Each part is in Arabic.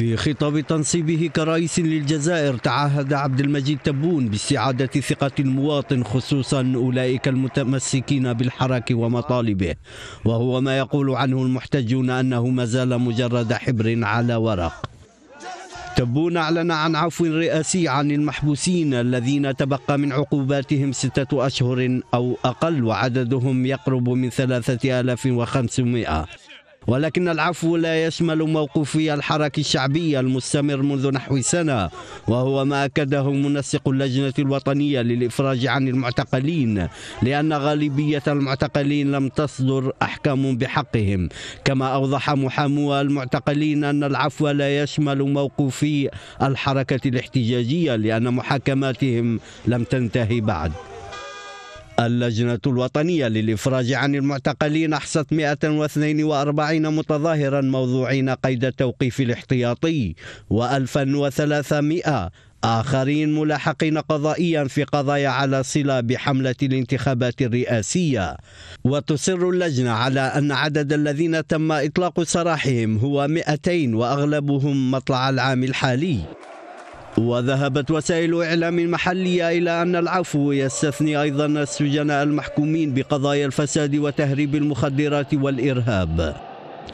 في خطاب تنصيبه كرئيس للجزائر تعهد عبد المجيد تبون باستعادة ثقة المواطن خصوصا أولئك المتمسكين بالحراك ومطالبه وهو ما يقول عنه المحتجون أنه ما زال مجرد حبر على ورق تبون أعلن عن عفو رئاسي عن المحبوسين الذين تبقى من عقوباتهم ستة أشهر أو أقل وعددهم يقرب من 3500 ولكن العفو لا يشمل موقوفي الحركة الشعبية المستمر منذ نحو سنة وهو ما أكده منسق اللجنة الوطنية للإفراج عن المعتقلين لأن غالبية المعتقلين لم تصدر أحكام بحقهم كما أوضح محامو المعتقلين أن العفو لا يشمل موقوفي الحركة الاحتجاجية لأن محاكماتهم لم تنتهي بعد اللجنة الوطنية للإفراج عن المعتقلين أحصت 142 متظاهرا موضوعين قيد التوقيف الاحتياطي و1300 آخرين ملاحقين قضائيا في قضايا على صلة بحملة الانتخابات الرئاسية وتصر اللجنة على أن عدد الذين تم إطلاق سراحهم هو 200 وأغلبهم مطلع العام الحالي وذهبت وسائل إعلام محلية إلى أن العفو يستثني أيضا السجناء المحكومين بقضايا الفساد وتهريب المخدرات والإرهاب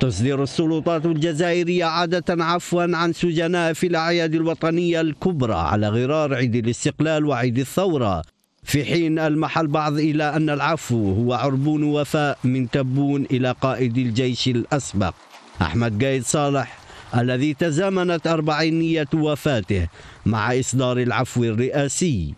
تصدر السلطات الجزائرية عادة عفوا عن سجناء في الأعياد الوطنية الكبرى على غرار عيد الاستقلال وعيد الثورة في حين ألمح البعض إلى أن العفو هو عربون وفاء من تبون إلى قائد الجيش الأسبق أحمد قايد صالح الذي تزامنت أربعينية وفاته مع إصدار العفو الرئاسي